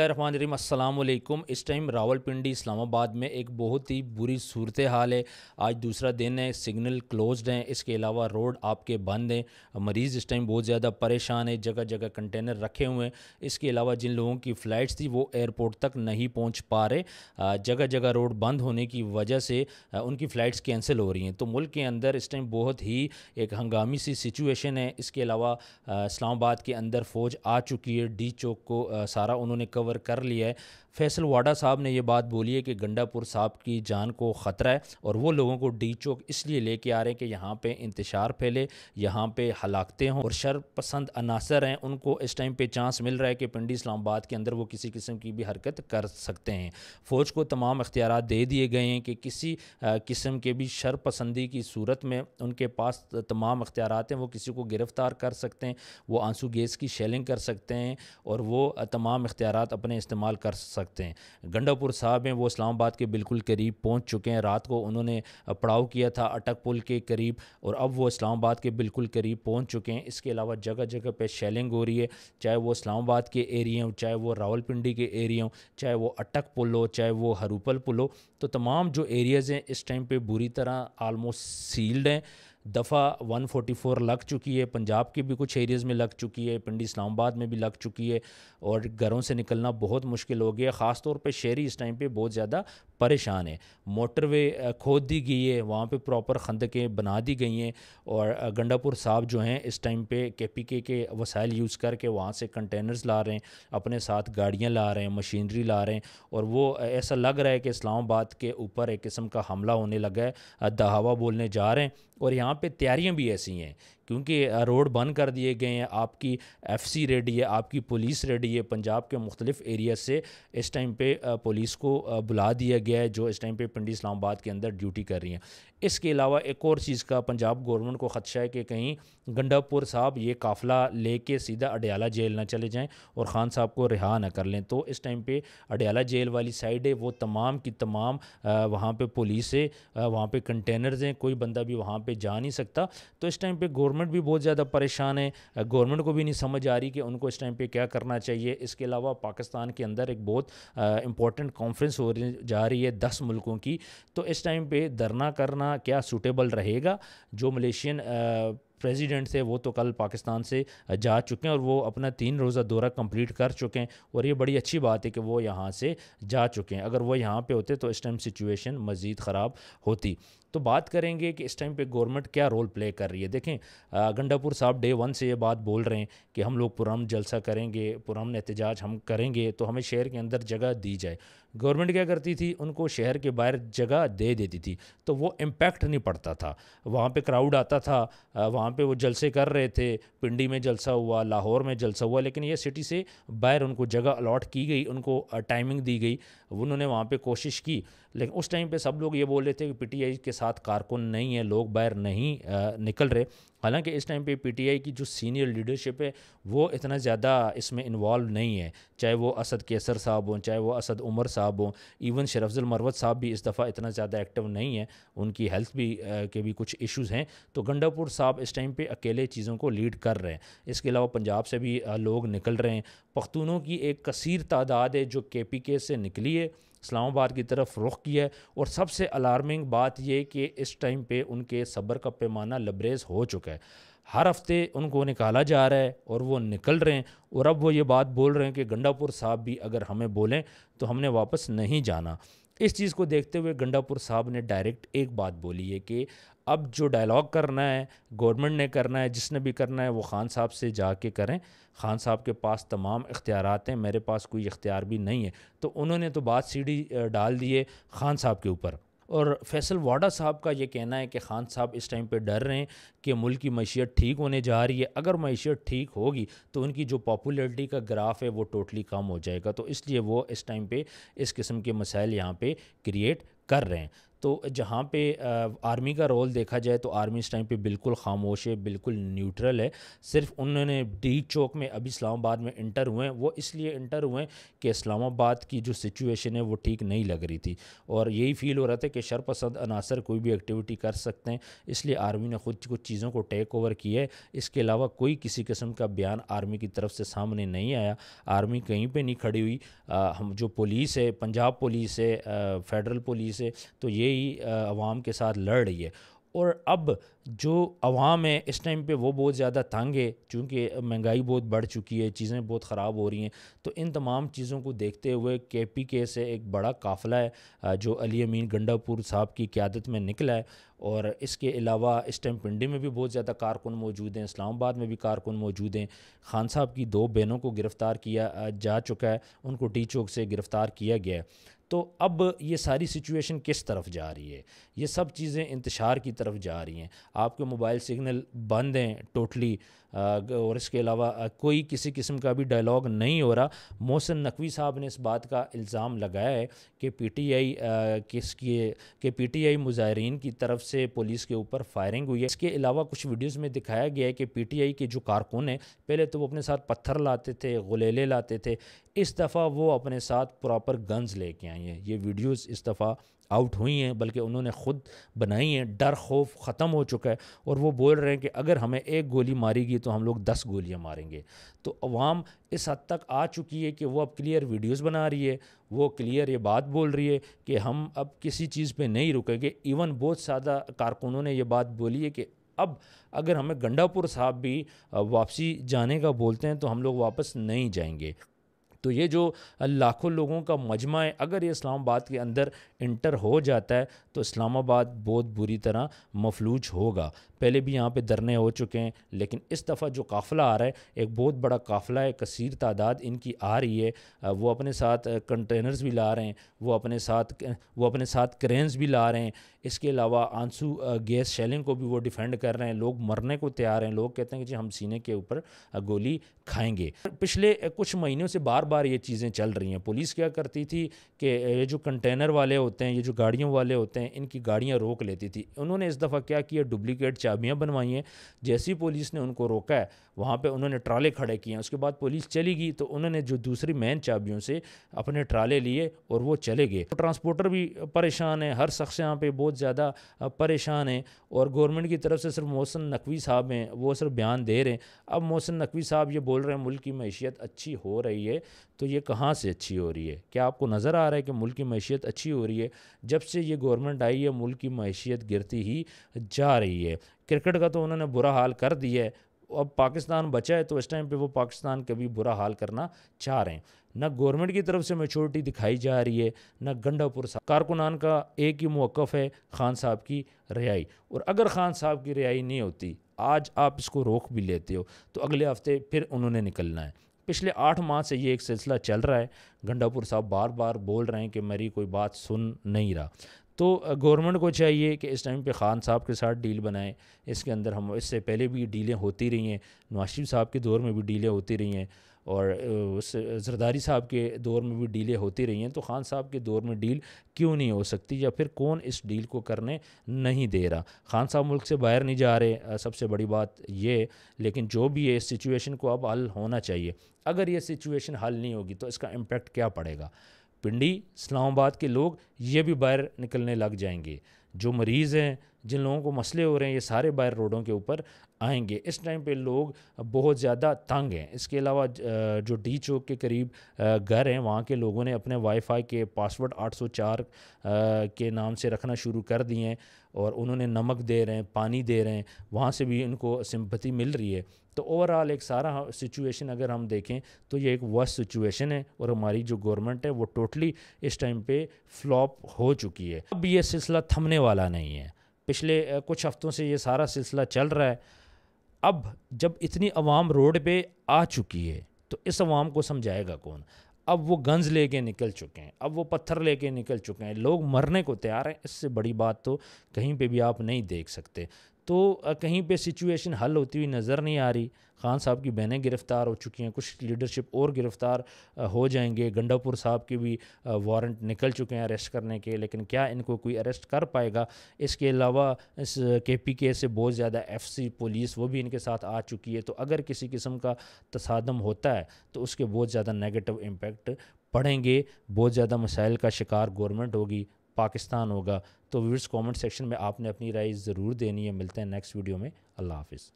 रहीम अल्लाम इस टाइम रावलपिंडी इस्लामाबाद में एक बहुत ही बुरी सूरत हाल है आज दूसरा दिन है सिग्नल क्लोज्ड हैं इसके अलावा रोड आपके बंद हैं मरीज़ इस टाइम बहुत ज़्यादा परेशान है जगह जगह कंटेनर रखे हुए हैं इसके अलावा जिन लोगों की फ़्लाइट्स थी वो एयरपोर्ट तक नहीं पहुँच पा रहे जगह जगह रोड बंद होने की वजह से उनकी फ़्लाइट्स कैंसिल हो रही हैं तो मुल्क के अंदर इस टाइम बहुत ही एक हंगामी सी सिचुएशन है इसके अलावा इस्लामाबाद के अंदर फ़ौज आ चुकी है डी चौक को सारा उन्होंने कवर कवर कर लिया है फैसल वाडा साहब ने यह बात बोली है कि गंडापुर साहब की जान को ख़तरा है और वो लोगों को डी चौक इसलिए लेके आ रहे हैं कि यहाँ पे इंतशार फैले यहाँ पे हलाकते हों और शर पसंद अनासर हैं उनको इस टाइम पे चांस मिल रहा है कि पिंडी इस्लामाबाद के अंदर वो किसी किस्म की भी हरकत कर सकते हैं फ़ौज को तमाम अख्तियार दे दिए गए हैं कि किसी किस्म के भी शर पसंदी की सूरत में उनके पास तमाम अख्तियार हैं वो किसी को गिरफ़्तार कर सकते हैं वो आंसू गैस की शेलिंग कर सकते हैं और वो तमाम अख्तियार अपने इस्तेमाल कर सकते सकते हैं गंडापुर साहब हैं वो इस्लामाबाद के बिल्कुल करीब पहुंच चुके हैं रात को उन्होंने पड़ाव किया था अटक पुल के करीब और अब वो इस्लामाबाद के बिल्कुल करीब पहुंच चुके हैं इसके अलावा जगह जगह पे शेलिंग हो रही है चाहे वो इस्लामाबाद के एरिया हो चाहे वो रावलपिंडी के एरिया हो चाहे वो अटक पुल हो चाहे वो हरूपल पुल हो तो तमाम जो एरियाज़ हैं इस टाइम पर बुरी तरह आलमोस्ट सील्ड हैं दफ़ा 144 लग चुकी है पंजाब के भी कुछ एरियाज़ में लग चुकी है पिंडी इस्लामाबाद में भी लग चुकी है और घरों से निकलना बहुत मुश्किल हो गया ख़ास तौर पे शहरी इस टाइम पे बहुत ज़्यादा परेशान है मोटरवे खोद दी गई है वहाँ पे प्रॉपर खंदकें बना दी गई हैं और गंडापुर साहब जो हैं इस टाइम पे के पी के के वसाइल यूज़ करके वहाँ से कंटेनर्स ला रहे हैं अपने साथ गाड़ियाँ ला रहे हैं मशीनरी ला रहे हैं और वो ऐसा लग रहा है कि इस्लामाबाद के ऊपर एक किस्म का हमला होने लगा है दहावा बोलने जा रहे हैं और यहाँ पर तैयारियाँ भी ऐसी हैं क्योंकि रोड बंद कर दिए गए हैं आपकी एफसी रेडी है आपकी पुलिस रेडी है पंजाब के मुख्तलिफ़ एरिया से इस टाइम पे पुलिस को बुला दिया गया है जो इस टाइम पे पिंडी इस्लामाबाद के अंदर ड्यूटी कर रही हैं इसके अलावा एक और चीज़ का पंजाब गवर्नमेंट को ख़दशा है कि कहीं गंडापुर साहब ये काफ़िला लेके सीधा अडयाला जेल ना चले जाएँ और ख़ान साहब को रिहा ना कर लें तो इस टाइम पर अडयाला जेल वाली साइड है वो तमाम की तमाम वहाँ पर पुलिस है वहाँ पर कंटेनर्स हैं कोई बंदा भी वहाँ पर जा नहीं सकता तो इस टाइम पर गवर्नमेंट गवर्नमेंट भी बहुत ज़्यादा परेशान है गवर्नमेंट को भी नहीं समझ आ रही कि उनको इस टाइम पे क्या करना चाहिए इसके अलावा पाकिस्तान के अंदर एक बहुत इंपॉर्टेंट कॉन्फ्रेंस हो जा रही है दस मुल्कों की तो इस टाइम पर धरना करना क्या सूटेबल रहेगा जो मलेशियन प्रेसिडेंट थे वो तो कल पाकिस्तान से जा चुके हैं और वो अपना तीन रोज़ा दौरा कंप्लीट कर चुके हैं और ये बड़ी अच्छी बात है कि वो यहाँ से जा चुके हैं अगर वो यहाँ पे होते तो इस टाइम सिचुएशन मज़ीद ख़राब होती तो बात करेंगे कि इस टाइम पे गवर्नमेंट क्या रोल प्ले कर रही है देखें गंडापुर साहब डे वन से ये बात बोल रहे हैं कि हम लोग पुरम जलसा करेंगे पुरम एहतजाज हम करेंगे तो हमें शहर के अंदर जगह दी जाए गवर्नमेंट क्या करती थी उनको शहर के बाहर जगह दे देती थी तो वो इम्पैक्ट नहीं पड़ता था वहाँ पे क्राउड आता था वहाँ पे वो जलसे कर रहे थे पिंडी में जलसा हुआ लाहौर में जलसा हुआ लेकिन ये सिटी से बाहर उनको जगह अलाट की गई उनको टाइमिंग दी गई उन्होंने वहाँ पर कोशिश की लेकिन उस टाइम पर सब लोग ये बोल रहे थे कि पी के साथ कारकुन नहीं है लोग बाहर नहीं निकल रहे हालांकि इस टाइम पे पीटीआई की जो सीनियर लीडरशिप है वो इतना ज़्यादा इसमें इन्वॉल्व नहीं है चाहे वो असद केसर साहब हों चाहे वो असद उमर साहब हों इवन शरफजल मरवत साहब भी इस दफ़ा इतना ज़्यादा एक्टिव नहीं है उनकी हेल्थ भी आ, के भी कुछ इश्यूज़ हैं तो गंडापुर साहब इस टाइम पर अकेले चीज़ों को लीड कर रहे हैं इसके अलावा पंजाब से भी लोग निकल रहे हैं पख्तूनों की एक कसर तादाद है जो के पी के से निकली है इस्लामाबाद की तरफ रुख किया है और सबसे अलार्मिंग बात यह कि इस टाइम पे उनके सब्र का पैमाना लबरेज हो चुका है हर हफ्ते उनको निकाला जा रहा है और वो निकल रहे हैं और अब वो ये बात बोल रहे हैं कि गंडापुर साहब भी अगर हमें बोलें तो हमने वापस नहीं जाना इस चीज़ को देखते हुए गंडापुर साहब ने डायरेक्ट एक बात बोली है कि अब जो डायलॉग करना है गवर्नमेंट ने करना है जिसने भी करना है वो खान साहब से जा के करें खान साहब के पास तमाम इख्तियारत हैं मेरे पास कोई इख्तियार भी नहीं है तो उन्होंने तो बात सीढ़ी डाल दिए खान साहब के ऊपर और फैसल वाडा साहब का ये कहना है कि खान साहब इस टाइम पे डर रहे हैं कि मुल्क की मीशत ठीक होने जा रही है अगर मीशत ठीक होगी तो उनकी जो पॉपुलरिटी का ग्राफ है वो टोटली कम हो जाएगा तो इसलिए वो इस टाइम पे इस किस्म के मसाइल यहाँ पे क्रिएट कर रहे हैं तो जहाँ पे आर्मी का रोल देखा जाए तो आर्मी इस टाइम पे बिल्कुल खामोश है बिल्कुल न्यूट्रल है सिर्फ उन्होंने डी चौक में अभी इस्लामाबाद में इंटर हुए हैं वो इसलिए इंटर हुए हैं कि इस्लामाबाद की जो सिचुएशन है वो ठीक नहीं लग रही थी और यही फील हो रहा था कि शरपसंद अनासर कोई भी एक्टिविटी कर सकते हैं इसलिए आर्मी ने खुद कुछ चीज़ों को टेक ओवर किया है इसके अलावा कोई किसी किस्म का बयान आर्मी की तरफ से सामने नहीं आया आर्मी कहीं पर नहीं खड़ी हुई हम जो पुलिस है पंजाब पुलिस है फेडरल पुलिस है तो ये यही आवाम के साथ लड़ रही है और अब जो आवाम है इस टाइम पे वो बहुत ज़्यादा तंग है क्योंकि महंगाई बहुत बढ़ चुकी है चीज़ें बहुत ख़राब हो रही हैं तो इन तमाम चीज़ों को देखते हुए के पी के से एक बड़ा काफ़िला है जो अली अमीन गंडापुर साहब की क्यादत में निकला है और इसके अलावा इस टाइम पिंडी में भी बहुत ज़्यादा कारकुन मौजूद हैं इस्लामाबाद में भी कारकुन मौजूद हैं खान साहब की दो बहनों को गिरफ़्तार किया जा चुका है उनको टी चौक से गिरफ़्तार किया गया है तो अब ये सारी सिचुएशन किस तरफ जा रही है ये सब चीज़ें इंतशार की तरफ जा रही हैं आपके मोबाइल सिग्नल बंद हैं टोटली और इसके अलावा कोई किसी किस्म का भी डायलॉग नहीं हो रहा मोहसिन नकवी साहब ने इस बात का इल्ज़ाम लगाया है कि पी टी आई किसके कि पी टी आई मुजाहरीन की तरफ से पुलिस के ऊपर फायरिंग हुई है इसके अलावा कुछ वीडियोज़ में दिखाया गया है कि पी टी आई के जो कारकुन हैं पहले तो वो अपने साथ पत्थर लाते थे गुलेले लाते थे इस दफ़ा वो अपने साथ प्रॉपर गन्स लेके आए हैं ये वीडियोस इस दफ़ा आउट हुई हैं बल्कि उन्होंने ख़ुद बनाई हैं डर खौफ ख़त्म हो चुका है और वो बोल रहे हैं कि अगर हमें एक गोली मारेगी तो हम लोग दस गोलियां मारेंगे तो अवाम इस हद तक आ चुकी है कि वो अब क्लियर वीडियोस बना रही है वो क्लियर ये बात बोल रही है कि हम अब किसी चीज़ पर नहीं रुकेंगे इवन बहुत सारा कारकुनों ने ये बात बोली है कि अब अगर हमें गंडापुर साहब भी वापसी जाने का बोलते हैं तो हम लोग वापस नहीं जाएंगे तो ये जो लाखों लोगों का मजमा है अगर ये इस्लामाबाद के अंदर इंटर हो जाता है तो इस्लामाबाद बहुत बुरी तरह मफलूज होगा पहले भी यहाँ पे धरने हो चुके हैं लेकिन इस दफ़ा जो काफ़िला आ रहा है एक बहुत बड़ा काफ़िला है कसर तादाद इनकी आ रही है वो अपने साथ कंटेनर्स भी ला रहे हैं वो अपने साथ वो अपने साथ क्रेन्स भी ला रहे हैं इसके अलावा आंसू गैस शेलिंग को भी वो डिफेंड कर रहे हैं लोग मरने को तैयार हैं लोग कहते हैं कि जी हम सीने के ऊपर गोली खाएँगे पिछले कुछ महीनों से बार बार ये चीज़ें चल रही हैं पुलिस क्या करती थी कि ये जो कंटेनर वाले होते हैं ये जो गाड़ियों वाले होते हैं इनकी गाड़ियाँ रोक लेती थी उन्होंने इस दफ़ा क्या किया डुप्लिकेट चाबियाँ बनवाई हैं जैसी पुलिस ने उनको रोका है वहाँ पर उन्होंने ट्राले खड़े किए हैं उसके बाद पुलिस चली गई तो उन्होंने जो दूसरी मैन चाबियों से अपने ट्राले लिए और वो चले गए तो ट्रांसपोर्टर भी परेशान है हर शख्स यहाँ पर बहुत ज़्यादा परेशान है और गवर्नमेंट की तरफ से सिर्फ मोहसन नकवी साहब हैं वो सिर्फ बयान दे रहे हैं अब मोहसिन नकवी साहब ये बोल रहे हैं मुल्क की मैशियत अच्छी हो रही है तो ये कहाँ से अच्छी हो रही है क्या आपको नज़र आ रहा है कि मुल्क की मैशियत अच्छी हो रही है जब से ये गवर्नमेंट आई है मुल्क की मैशियत गिरती ही जा रही है क्रिकेट का तो उन्होंने बुरा हाल कर दिया है अब पाकिस्तान बचा है तो इस टाइम पे वो पाकिस्तान का भी बुरा हाल करना चाह रहे हैं ना गवर्नमेंट की तरफ से मेचोरिटी दिखाई जा रही है ना गंडापुर कारकुनान का एक ही मौक़ है खान साहब की रिहाई और अगर खान साहब की रिहाई नहीं होती आज आप इसको रोक भी लेते हो तो अगले हफ्ते फिर उन्होंने निकलना है पिछले आठ माह से ये एक सिलसिला चल रहा है गंडापुर साहब बार बार बोल रहे हैं कि मेरी कोई बात सुन नहीं रहा तो गवर्नमेंट को चाहिए कि इस टाइम पे ख़ान साहब के साथ डील बनाएं इसके अंदर हम इससे पहले भी डीलें होती रही हैं नवाज शरीफ साहब के दौर में भी डीलें होती रही हैं और उस जरदारी साहब के दौर में भी डीलें होती रही हैं तो खान साहब के दौर में डील क्यों नहीं हो सकती या फिर कौन इस डील को करने नहीं दे रहा खान साहब मुल्क से बाहर नहीं जा रहे सबसे बड़ी बात ये लेकिन जो भी है इस सिचुएशन को अब हल होना चाहिए अगर ये सिचुएशन हल नहीं होगी तो इसका इम्पेक्ट क्या पड़ेगा पिंडी इस्लामाबाद के लोग ये भी बाहर निकलने लग जाएंगे जो मरीज़ हैं जिन लोगों को मसले हो रहे हैं ये सारे बाहर रोडों के ऊपर आएंगे इस टाइम पे लोग बहुत ज़्यादा तंग हैं इसके अलावा जो डी चौक के करीब घर हैं वहाँ के लोगों ने अपने वाईफाई के पासवर्ड 804 के नाम से रखना शुरू कर दिए हैं और उन्होंने नमक दे रहे हैं पानी दे रहे हैं वहाँ से भी इनको सिंपति मिल रही है तो ओवरऑल एक सारा सिचुएशन अगर हम देखें तो ये एक वर्स्ट सिचुएशन है और हमारी जो गवर्नमेंट है वो टोटली इस टाइम पे फ्लॉप हो चुकी है अब ये सिलसिला थमने वाला नहीं है पिछले कुछ हफ्तों से ये सारा सिलसिला चल रहा है अब जब इतनी आवाम रोड पे आ चुकी है तो इस आवाम को समझाएगा कौन अब वो गन्स लेके निकल चुके हैं अब वो पत्थर लेके निकल चुके हैं लोग मरने को तैयार हैं इससे बड़ी बात तो कहीं पे भी आप नहीं देख सकते तो कहीं पे सिचुएशन हल होती हुई नज़र नहीं आ रही खान साहब की बहनें गिरफ़्तार हो चुकी हैं कुछ लीडरशिप और गिरफ़्तार हो जाएंगे गंडापुर साहब के भी वारंट निकल चुके हैं अरेस्ट करने के लेकिन क्या इनको कोई अरेस्ट कर पाएगा इसके अलावा इस के पी के से बहुत ज़्यादा एफ सी पुलिस वो भी इनके साथ आ चुकी है तो अगर किसी किस्म का तसादम होता है तो उसके बहुत ज़्यादा नेगेटिव इम्पेक्ट पड़ेंगे बहुत ज़्यादा मसाइल का शिकार गवर्नमेंट होगी पाकिस्तान होगा तो व्यूर्स कमेंट सेक्शन में आपने अपनी राय ज़रूर देनी है मिलते हैं नेक्स्ट वीडियो में अल्लाह हाफिज़